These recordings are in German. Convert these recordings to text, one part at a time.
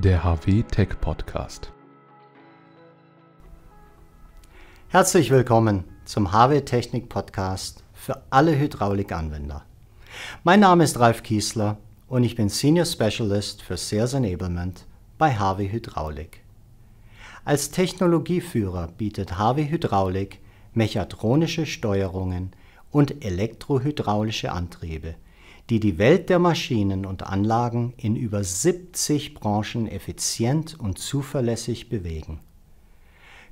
der HW Tech Podcast. Herzlich willkommen zum HW Technik Podcast für alle Hydraulikanwender. Mein Name ist Ralf Kiesler und ich bin Senior Specialist für Sales Enablement bei HW Hydraulik. Als Technologieführer bietet HW Hydraulik mechatronische Steuerungen und elektrohydraulische Antriebe – die die Welt der Maschinen und Anlagen in über 70 Branchen effizient und zuverlässig bewegen.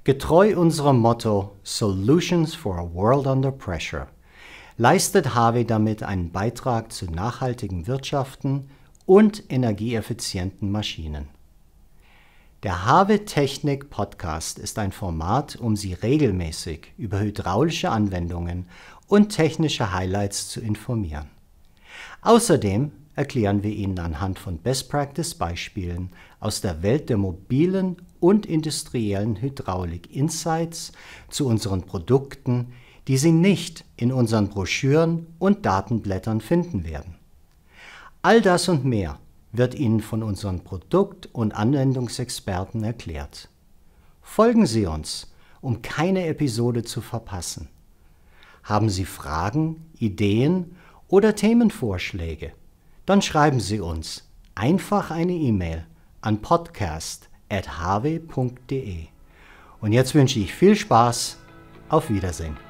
Getreu unserem Motto Solutions for a World Under Pressure leistet Harvey damit einen Beitrag zu nachhaltigen Wirtschaften und energieeffizienten Maschinen. Der Harvey Technik Podcast ist ein Format, um Sie regelmäßig über hydraulische Anwendungen und technische Highlights zu informieren. Außerdem erklären wir Ihnen anhand von Best-Practice-Beispielen aus der Welt der mobilen und industriellen Hydraulik Insights zu unseren Produkten, die Sie nicht in unseren Broschüren und Datenblättern finden werden. All das und mehr wird Ihnen von unseren Produkt- und Anwendungsexperten erklärt. Folgen Sie uns, um keine Episode zu verpassen. Haben Sie Fragen, Ideen oder Themenvorschläge, dann schreiben Sie uns einfach eine E-Mail an podcast.hw.de. Und jetzt wünsche ich viel Spaß. Auf Wiedersehen.